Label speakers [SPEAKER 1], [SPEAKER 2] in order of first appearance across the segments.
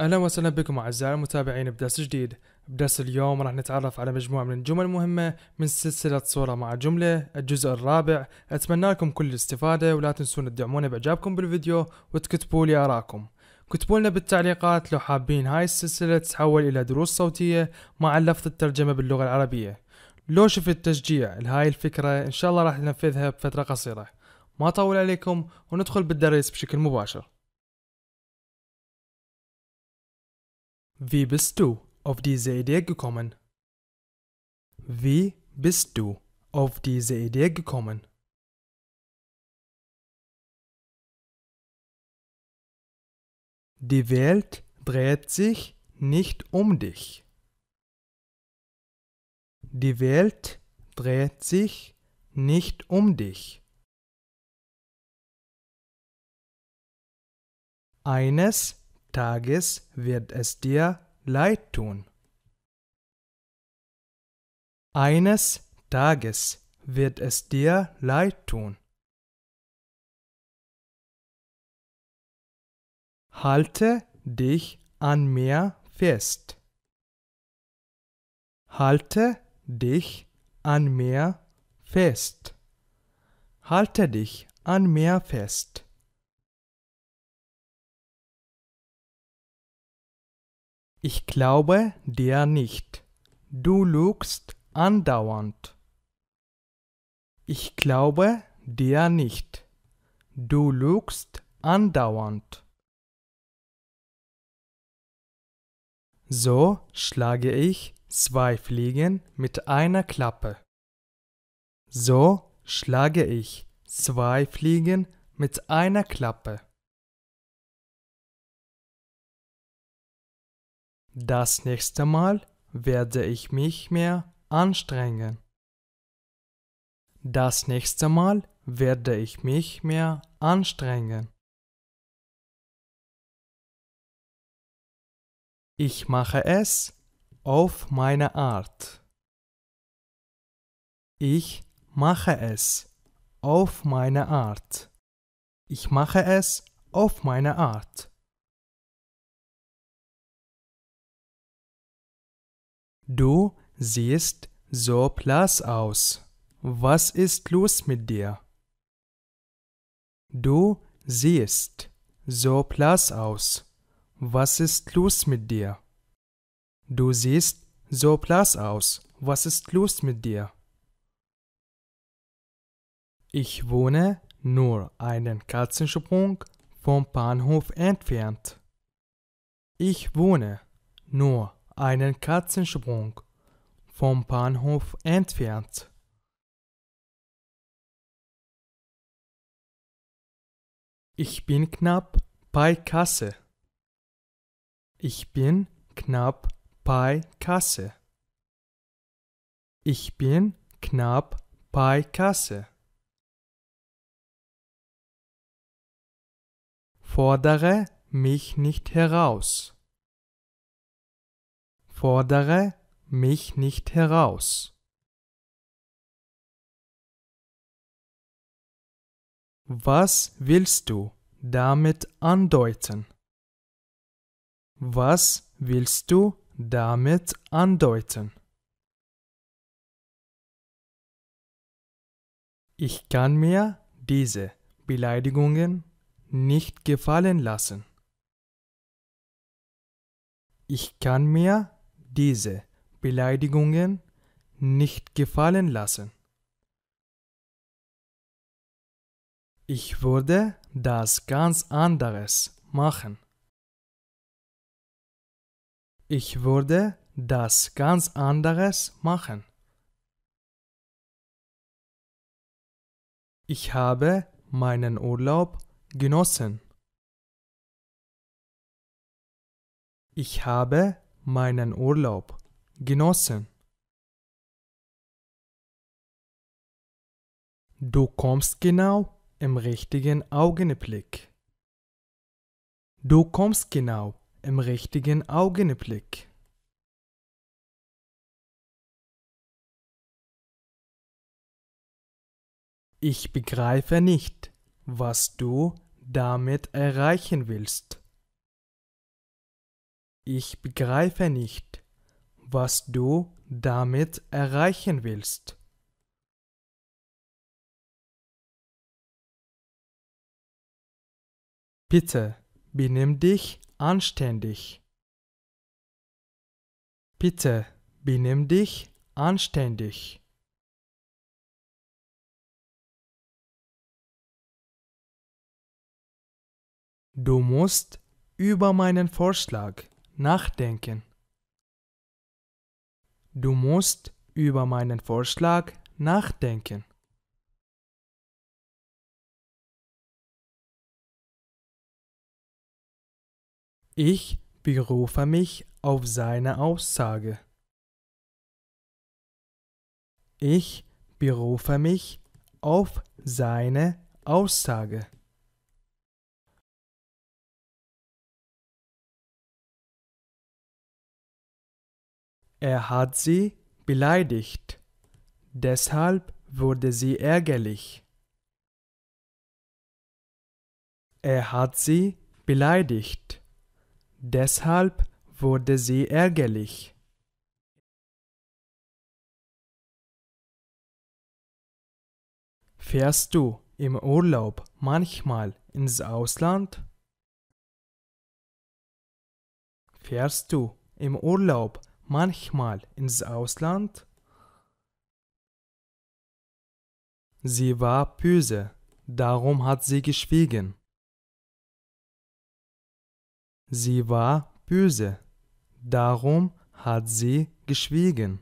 [SPEAKER 1] اهلا وسهلا بكم اعزائي المتابعين بدرس جديد بدرس اليوم راح نتعرف على مجموعة من الجمل المهمة من سلسلة صورة مع جملة الجزء الرابع اتمنى لكم كل الاستفادة ولا تنسون تدعمونا باعجابكم بالفيديو وتكتبوا لي اراءكم كتبوا لنا بالتعليقات لو حابين هاي السلسلة تتحول الى دروس صوتية مع لفظ الترجمة باللغة العربية لو شفت تشجيع لهاي الفكرة ان شاء الله راح ننفذها بفترة قصيرة ما طول عليكم وندخل بالدرس بشكل مباشر Wie bist du auf diese Idee
[SPEAKER 2] gekommen? Wie bist du auf diese Idee gekommen?
[SPEAKER 1] Die Welt dreht sich nicht um dich. Die Welt dreht sich nicht
[SPEAKER 2] um dich.
[SPEAKER 1] Eines Tages wird es dir leid tun. Eines Tages wird es dir
[SPEAKER 2] leid tun.
[SPEAKER 1] Halte dich an mir fest. Halte dich an mir fest. Halte dich an mir fest.
[SPEAKER 2] Ich glaube dir nicht.
[SPEAKER 1] Du lügst andauernd. Ich glaube dir nicht. Du lügst andauernd. So schlage ich zwei Fliegen mit einer Klappe. So schlage ich zwei Fliegen mit einer Klappe. Das nächste Mal werde ich mich mehr anstrengen. Das nächste Mal werde ich mich mehr anstrengen.
[SPEAKER 2] Ich mache es auf
[SPEAKER 1] meine Art. Ich mache es auf meine Art. Ich mache es auf meine Art. Du siehst so blass aus. Was ist los mit dir? Du siehst so blass aus. Was ist los mit dir? Du siehst so blass aus. Was ist los mit dir? Ich wohne nur einen Katzensprung vom Bahnhof entfernt. Ich wohne nur einen Katzensprung vom Bahnhof entfernt.
[SPEAKER 2] Ich bin knapp bei
[SPEAKER 1] Kasse. Ich bin knapp bei Kasse. Ich bin knapp bei Kasse.
[SPEAKER 2] Fordere mich nicht heraus. Fordere mich nicht heraus.
[SPEAKER 1] Was willst du damit andeuten? Was willst du damit andeuten? Ich kann mir diese Beleidigungen nicht gefallen lassen. Ich kann mir diese Beleidigungen nicht gefallen lassen. Ich würde das ganz anderes
[SPEAKER 2] machen. Ich würde das
[SPEAKER 1] ganz anderes machen. Ich habe meinen Urlaub genossen. Ich habe meinen Urlaub
[SPEAKER 2] genossen.
[SPEAKER 1] Du kommst genau im richtigen Augenblick. Du kommst genau im richtigen Augenblick. Ich begreife nicht, was du damit erreichen willst. Ich begreife nicht, was du damit erreichen willst.
[SPEAKER 2] Bitte benimm dich anständig. Bitte benimm dich anständig. Du musst
[SPEAKER 1] über meinen Vorschlag nachdenken. Du musst über meinen Vorschlag nachdenken. Ich berufe mich auf seine Aussage. Ich berufe mich
[SPEAKER 2] auf seine Aussage. Er
[SPEAKER 1] hat sie beleidigt. Deshalb wurde sie ärgerlich. Er hat sie beleidigt. Deshalb wurde sie ärgerlich. Fährst du im Urlaub manchmal ins Ausland? Fährst du im Urlaub manchmal ins Ausland. Sie war böse, darum hat sie geschwiegen. Sie war böse, darum hat sie
[SPEAKER 2] geschwiegen.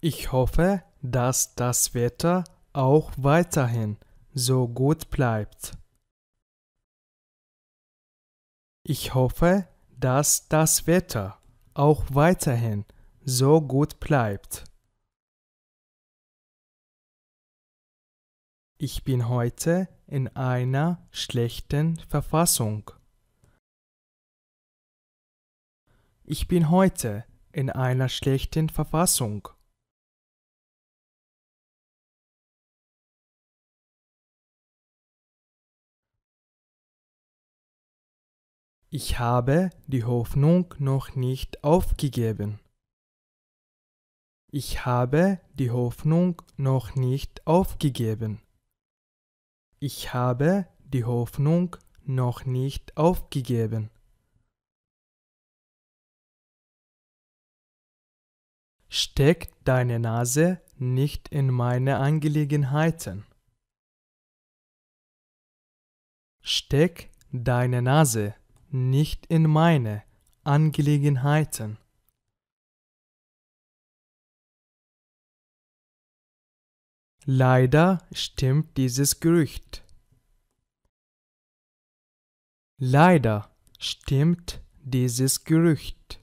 [SPEAKER 1] Ich hoffe, dass das Wetter auch weiterhin so gut bleibt. Ich hoffe, dass das Wetter auch weiterhin so gut bleibt. Ich bin heute in einer schlechten Verfassung. Ich bin heute in einer
[SPEAKER 2] schlechten Verfassung.
[SPEAKER 1] Ich habe die Hoffnung noch nicht aufgegeben. Ich habe die Hoffnung noch nicht aufgegeben. Ich habe die Hoffnung noch nicht aufgegeben. Steck deine Nase nicht in meine Angelegenheiten. Steck deine Nase nicht in meine Angelegenheiten.
[SPEAKER 2] Leider
[SPEAKER 1] stimmt dieses Gerücht. Leider stimmt dieses Gerücht.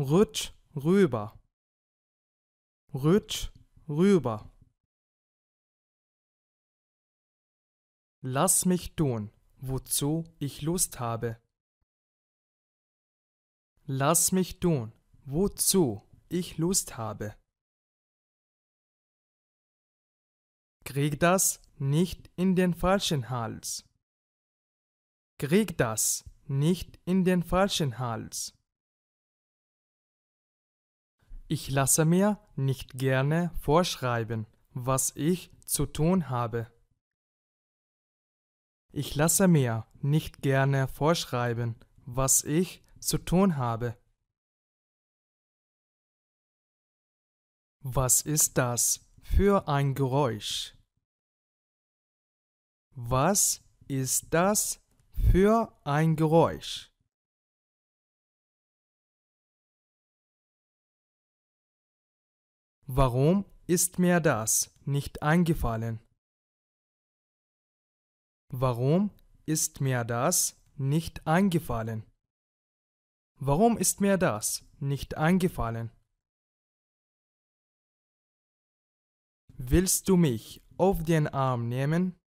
[SPEAKER 2] rutsch rüber, rutsch rüber. Lass mich tun, wozu ich Lust habe. Lass mich
[SPEAKER 1] tun, wozu ich Lust habe. Krieg das nicht in den falschen Hals. Krieg das nicht in den falschen Hals. Ich lasse mir nicht gerne vorschreiben, was ich zu tun habe. Ich lasse mir nicht gerne vorschreiben, was ich zu tun habe. Was ist das für
[SPEAKER 2] ein Geräusch? Was ist das für ein Geräusch? Warum ist mir das
[SPEAKER 1] nicht eingefallen? Warum ist mir das nicht eingefallen? Warum ist mir das
[SPEAKER 2] nicht eingefallen? Willst du mich auf den Arm nehmen?